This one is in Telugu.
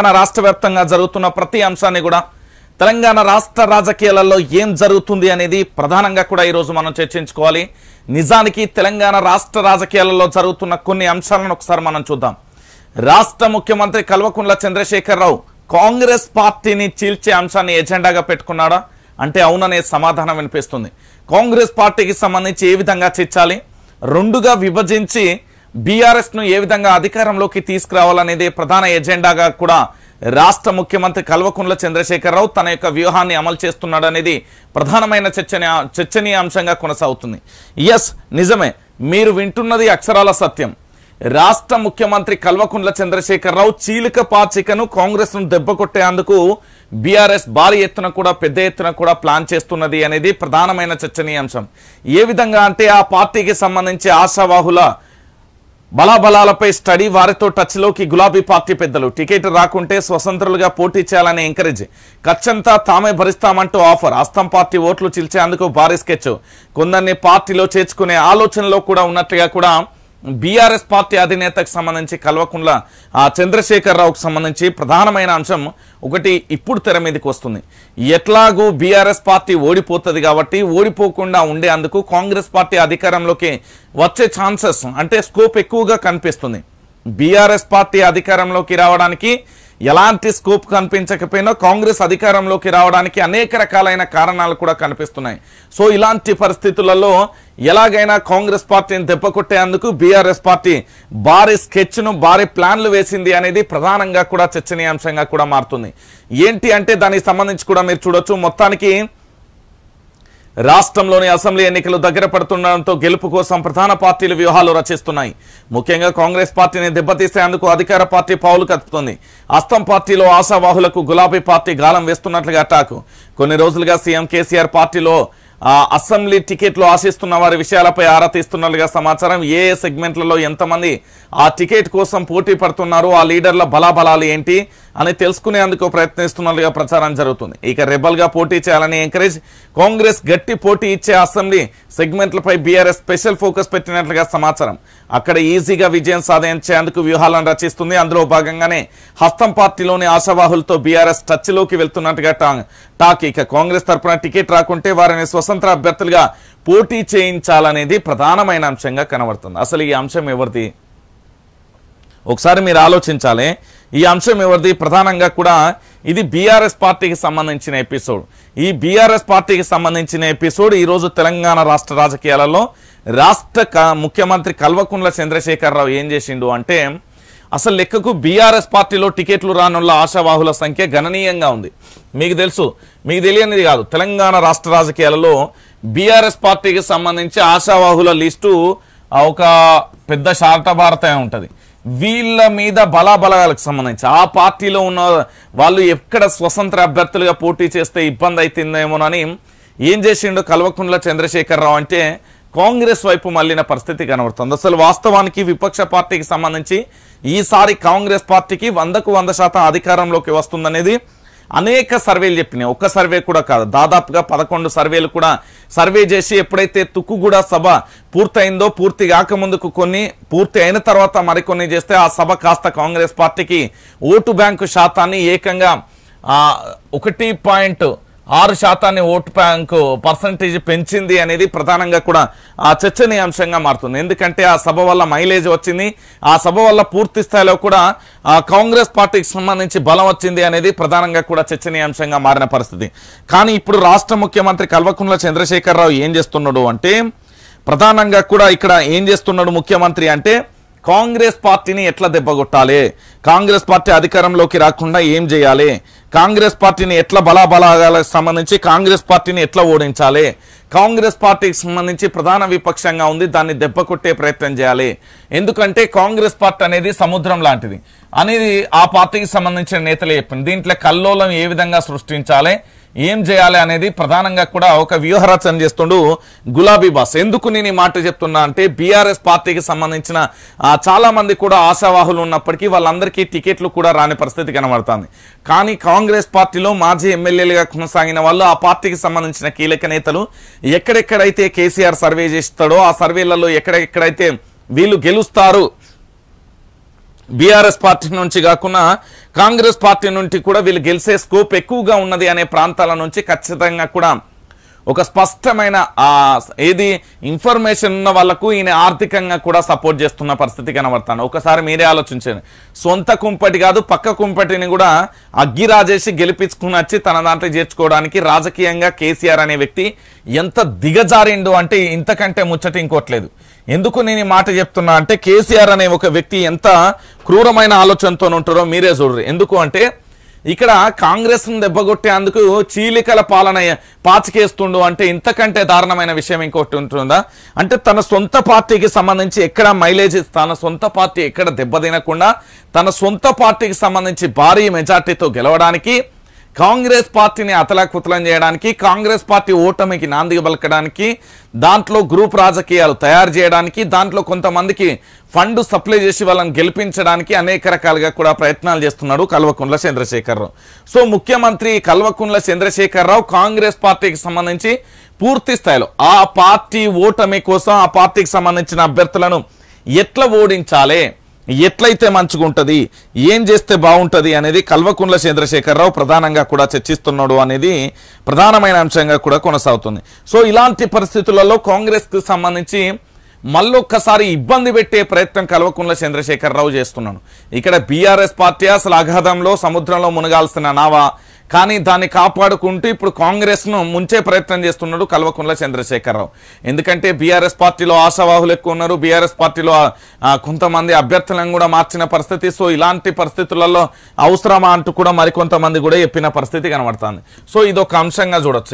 తెలంగాణ రాష్ట్ర వ్యాప్తంగా జరుగుతున్న ప్రతి అంశాన్ని కూడా తెలంగాణ రాష్ట్ర రాజకీయాలలో ఏం జరుగుతుంది అనేది ప్రధానంగా కూడా ఈరోజు మనం చర్చించుకోవాలి నిజానికి తెలంగాణ రాష్ట్ర రాజకీయాలలో జరుగుతున్న కొన్ని అంశాలను ఒకసారి మనం చూద్దాం రాష్ట్ర ముఖ్యమంత్రి కల్వకుంట్ల చంద్రశేఖరరావు కాంగ్రెస్ పార్టీని చీల్చే అంశాన్ని ఎజెండాగా పెట్టుకున్నాడా అంటే అవుననే సమాధానం వినిపిస్తుంది కాంగ్రెస్ పార్టీకి సంబంధించి ఏ విధంగా చేర్చాలి రెండుగా విభజించి బీఆర్ఎస్ను ఏ విధంగా అధికారంలోకి తీసుకురావాలనేదే ప్రధాన ఎజెండాగా కూడా రాష్ట్ర ముఖ్యమంత్రి కల్వకుంట్ల చంద్రశేఖరరావు తన యొక్క వ్యూహాన్ని అమలు చేస్తున్నాడనేది ప్రధానమైన చర్చని చర్చనీయాంశంగా కొనసాగుతుంది ఎస్ నిజమే మీరు వింటున్నది అక్షరాల సత్యం రాష్ట్ర ముఖ్యమంత్రి కల్వకుంట్ల చంద్రశేఖరరావు చీలిక పాచికను కాంగ్రెస్ను దెబ్బకొట్టేందుకు బీఆర్ఎస్ భారీ ఎత్తున కూడా పెద్ద ఎత్తున కూడా ప్లాన్ చేస్తున్నది అనేది ప్రధానమైన చర్చనీయాంశం ఏ విధంగా అంటే ఆ పార్టీకి సంబంధించి ఆశావాహుల బలాబలాలపై స్టడీ వారితో టచ్లోకి గులాబీ పార్టీ పెద్దలు టికెట్ రాకుంటే స్వతంత్రులుగా పోటీ చేయాలని ఎంకరేజ్ ఖర్చంతా తామే భరిస్తామంటూ ఆఫర్ అస్తం పార్టీ ఓట్లు చిల్చేందుకు భారీ స్కెచ్ కొందరిని పార్టీలో చేర్చుకునే ఆలోచనలో కూడా ఉన్నట్లుగా కూడా బీఆర్ఎస్ పార్టీ అధినేతకు సంబంధించి కల్వకుండ్ల చంద్రశేఖరరావుకు సంబంధించి ప్రధానమైన అంశం ఒకటి ఇప్పుడు తెర మీదకి వస్తుంది ఎట్లాగూ బీఆర్ఎస్ పార్టీ ఓడిపోతుంది కాబట్టి ఓడిపోకుండా ఉండే అందుకు కాంగ్రెస్ పార్టీ అధికారంలోకి వచ్చే ఛాన్సెస్ అంటే స్కోప్ ఎక్కువగా కనిపిస్తుంది బీఆర్ఎస్ పార్టీ అధికారంలోకి రావడానికి ఎలాంటి స్కోప్ కనిపించకపోయినా కాంగ్రెస్ అధికారంలోకి రావడానికి అనేక రకాలైన కారణాలు కూడా కనిపిస్తున్నాయి సో ఇలాంటి పరిస్థితులలో ఎలాగైనా కాంగ్రెస్ పార్టీని దెబ్బకొట్టేందుకు బీఆర్ఎస్ పార్టీ భారీ స్కెచ్ను భారీ ప్లాన్లు వేసింది అనేది ప్రధానంగా కూడా చర్చనీయాంశంగా కూడా మారుతుంది ఏంటి అంటే దానికి సంబంధించి కూడా మీరు చూడొచ్చు మొత్తానికి రాష్ట్రంలోని అసెంబ్లీ ఎన్నికలు దగ్గర పడుతుండటంతో గెలుపు కోసం ప్రధాన పార్టీలు వ్యూహాలు రచిస్తున్నాయి ముఖ్యంగా కాంగ్రెస్ పార్టీని దెబ్బతీసేందుకు అధికార పార్టీ పావులు కదుపుతుంది అస్తం పార్టీలో ఆశావాహులకు గులాబీ పార్టీ గాలం వేస్తున్నట్లుగా అటాకు కొన్ని రోజులుగా సీఎం కేసీఆర్ పార్టీలో అసెంబ్లీ టికెట్లు ఆశిస్తున్న వారి విషయాలపై ఆరా తీస్తున్నట్లుగా సమాచారం ఏ ఏ సెగ్మెంట్లలో ఎంతమంది ఆ టికెట్ కోసం పోటీ పడుతున్నారు ఆ లీడర్ల బలాబలాలు ఏంటి అని తెలుసుకునేందుకు ప్రయత్నిస్తున్నట్లుగా ప్రచారం జరుగుతుంది ఇక రెబల్గా పోటీ చేయాలని ఎంకరేజ్ కాంగ్రెస్ గట్టి పోటీ ఇచ్చే అసెంబ్లీ సెగ్మెంట్లపై బీఆర్ఎస్ స్పెషల్ ఫోకస్ పెట్టినట్లుగా సమాచారం అక్కడ ఈజీగా విజయం సాధించేందుకు వ్యూహాలను రచిస్తుంది అందులో భాగంగానే హస్తం పార్టీలోని ఆశావాహులతో బీఆర్ఎస్ టచ్లోకి వెళ్తున్నట్టుగా టాక్ ఇక కాంగ్రెస్ తరఫున టికెట్ రాకుంటే వారిని స్వతంత్ర అభ్యర్థులుగా పోటీ చేయించాలనేది ప్రధానమైన అంశంగా కనబడుతుంది అసలు ఈ అంశం ఎవరిది ఒకసారి మీరు ఆలోచించాలి ఈ అంశం ఎవరిది ప్రధానంగా కూడా ఇది బీఆర్ఎస్ పార్టీకి సంబంధించిన ఎపిసోడ్ ఈ బీఆర్ఎస్ పార్టీకి సంబంధించిన ఎపిసోడ్ ఈరోజు తెలంగాణ రాష్ట్ర రాజకీయాలలో రాష్ట్ర ముఖ్యమంత్రి కల్వకుండ్ల చంద్రశేఖరరావు ఏం చేసిండు అంటే అసలు లెక్కకు బీఆర్ఎస్ పార్టీలో టికెట్లు రానున్న ఆశావాహుల సంఖ్య గణనీయంగా ఉంది మీకు తెలుసు మీకు తెలియనిది కాదు తెలంగాణ రాష్ట్ర రాజకీయాలలో బీఆర్ఎస్ పార్టీకి సంబంధించి ఆశావాహుల లిస్టు ఒక పెద్ద శారట భారత ఉంటుంది వీళ్ళ మీద బలాబలాలకు సంబంధించి ఆ పార్టీలో ఉన్న వాళ్ళు ఎక్కడ స్వతంత్ర అభ్యర్థులుగా పోటీ చేస్తే ఇబ్బంది అవుతుందేమోనని ఏం చేసిండో కల్వకుండ్ల చంద్రశేఖరరావు అంటే కాంగ్రెస్ వైపు మళ్ళిన పరిస్థితి కనబడుతుంది అసలు వాస్తవానికి విపక్ష పార్టీకి సంబంధించి ఈసారి కాంగ్రెస్ పార్టీకి వందకు వంద శాతం అధికారంలోకి వస్తుందనేది అనేక సర్వేలు చెప్పినాయి ఒక్క సర్వే కూడా కాదు దాదాపుగా పదకొండు సర్వేలు కూడా సర్వే చేసి ఎప్పుడైతే తుక్కుగూడ సభ పూర్తయిందో పూర్తి కాకముందుకు కొన్ని పూర్తి అయిన తర్వాత మరికొన్ని చేస్తే ఆ సభ కాస్త కాంగ్రెస్ పార్టీకి ఓటు బ్యాంకు శాతాన్ని ఏకంగా ఒకటి పాయింట్ ఆరు శాతాన్ని ఓటు బ్యాంక్ పర్సంటేజ్ పెంచింది అనేది ప్రధానంగా కూడా ఆ చర్చనీయాంశంగా మారుతుంది ఎందుకంటే ఆ సభ వల్ల మైలేజ్ వచ్చింది ఆ సభ వల్ల పూర్తి స్థాయిలో కూడా ఆ కాంగ్రెస్ పార్టీకి సంబంధించి బలం వచ్చింది అనేది ప్రధానంగా కూడా చర్చనీయాంశంగా మారిన పరిస్థితి కానీ ఇప్పుడు రాష్ట్ర ముఖ్యమంత్రి కల్వకుంట్ల చంద్రశేఖరరావు ఏం చేస్తున్నాడు అంటే ప్రధానంగా కూడా ఇక్కడ ఏం చేస్తున్నాడు ముఖ్యమంత్రి అంటే కాంగ్రెస్ పార్టీని ఎట్లా దెబ్బగొట్టాలి కాంగ్రెస్ పార్టీ అధికారంలోకి రాకుండా ఏం చేయాలి కాంగ్రెస్ పార్టీని ఎట్లా బలాబలాగాలకు సంబంధించి కాంగ్రెస్ పార్టీని ఎట్లా ఓడించాలి కాంగ్రెస్ పార్టీకి సంబంధించి ప్రధాన విపక్షంగా ఉంది దాన్ని దెబ్బకొట్టే ప్రయత్నం చేయాలి ఎందుకంటే కాంగ్రెస్ పార్టీ అనేది సముద్రం లాంటిది అనేది ఆ పార్టీకి సంబంధించిన నేతలు చెప్పింది దీంట్లో కల్లోలం ఏ విధంగా సృష్టించాలి ఏం చేయాలి అనేది ప్రధానంగా కూడా ఒక వ్యూహరచన చేస్తుండు గులాబీ బాస్ ఎందుకు నేను ఈ మాట చెప్తున్నా అంటే బీఆర్ఎస్ పార్టీకి సంబంధించిన చాలా మంది కూడా ఆశావాహులు ఉన్నప్పటికీ వాళ్ళందరికీ టికెట్లు కూడా రాని పరిస్థితి కనబడుతుంది కానీ కాంగ్రెస్ పార్టీలో మాజీ ఎమ్మెల్యేలుగా కొనసాగిన వాళ్ళు ఆ పార్టీకి సంబంధించిన కీలక నేతలు ఎక్కడెక్కడైతే కేసీఆర్ సర్వే చేస్తాడో ఆ సర్వేలలో ఎక్కడెక్కడైతే వీళ్ళు గెలుస్తారు బీఆర్ఎస్ పార్టీ నుంచి కాకుండా కాంగ్రెస్ పార్టీ నుండి కూడా వీళ్ళు గెలిచే స్కోప్ ఎక్కువగా ఉన్నది అనే ప్రాంతాల నుంచి ఖచ్చితంగా కూడా ఒక స్పష్టమైన ఏది ఇన్ఫర్మేషన్ ఉన్న వాళ్ళకు ఈయన ఆర్థికంగా కూడా సపోర్ట్ చేస్తున్న పరిస్థితి కనబడతాను ఒకసారి మీరే ఆలోచించండి సొంత కుంపటి కాదు పక్క కుంపటిని కూడా అగ్గి రాజేసి గెలిపించుకుని వచ్చి తన దాంట్లో చేర్చుకోవడానికి రాజకీయంగా కేసీఆర్ అనే వ్యక్తి ఎంత దిగజారిండు అంటే ఇంతకంటే ముచ్చట ఇంకోట్లేదు ఎందుకు నేను ఈ మాట చెప్తున్నా అంటే కేసీఆర్ అనే ఒక వ్యక్తి ఎంత క్రూరమైన ఆలోచనతో ఉంటారో మీరే చూడరు ఎందుకు అంటే ఇక్కడ కాంగ్రెస్ను దెబ్బగొట్టేందుకు చీలికల పాలన పాచికేస్తుండు అంటే ఇంతకంటే దారుణమైన విషయం ఇంకోటి ఉంటుందా అంటే తన సొంత పార్టీకి సంబంధించి ఎక్కడ మైలేజ్ తన సొంత పార్టీ ఎక్కడ దెబ్బతినకుండా తన సొంత పార్టీకి సంబంధించి భారీ మెజార్టీతో గెలవడానికి కాంగ్రెస్ పార్టీని అతలాకుతలం చేయడానికి కాంగ్రెస్ పార్టీ ఓటమికి నాంది పలకడానికి దాంట్లో గ్రూప్ రాజకీయాలు తయారు చేయడానికి దాంట్లో కొంతమందికి ఫండ్ సప్లై చేసి వాళ్ళని గెలిపించడానికి అనేక రకాలుగా కూడా ప్రయత్నాలు చేస్తున్నాడు కల్వకుండ్ల చంద్రశేఖరరావు సో ముఖ్యమంత్రి కల్వకుండ్ల చంద్రశేఖరరావు కాంగ్రెస్ పార్టీకి సంబంధించి పూర్తి స్థాయిలో ఆ పార్టీ ఓటమి కోసం ఆ పార్టీకి సంబంధించిన అభ్యర్థులను ఎట్లా ఓడించాలి ఎట్లయితే మంచుగుంటుంది ఏం చేస్తే బాగుంటుంది అనేది కల్వకుండ్ల చంద్రశేఖరరావు ప్రధానంగా కూడా చర్చిస్తున్నాడు అనేది ప్రధానమైన అంశంగా కూడా కొనసాగుతుంది సో ఇలాంటి పరిస్థితులలో కాంగ్రెస్కి సంబంధించి మళ్ళొక్కసారి ఇబ్బంది పెట్టే ప్రయత్నం కల్వకుండ్ల చంద్రశేఖరరావు చేస్తున్నాడు ఇక్కడ బీఆర్ఎస్ పార్టీ అసలు అఘాధంలో సముద్రంలో మునగాల్సిన నావా కానీ దాన్ని కాపాడుకుంటూ ఇప్పుడు కాంగ్రెస్ను ముంచే ప్రయత్నం చేస్తున్నాడు కల్వకుంట్ల చంద్రశేఖరరావు ఎందుకంటే బీఆర్ఎస్ పార్టీలో ఆశావాహులు ఎక్కువ ఉన్నారు బీఆర్ఎస్ పార్టీలో కొంతమంది అభ్యర్థులను కూడా మార్చిన పరిస్థితి సో ఇలాంటి పరిస్థితులలో అవసరమా అంటూ కూడా మరికొంతమంది కూడా చెప్పిన పరిస్థితి కనబడుతుంది సో ఇదొక అంశంగా చూడొచ్చు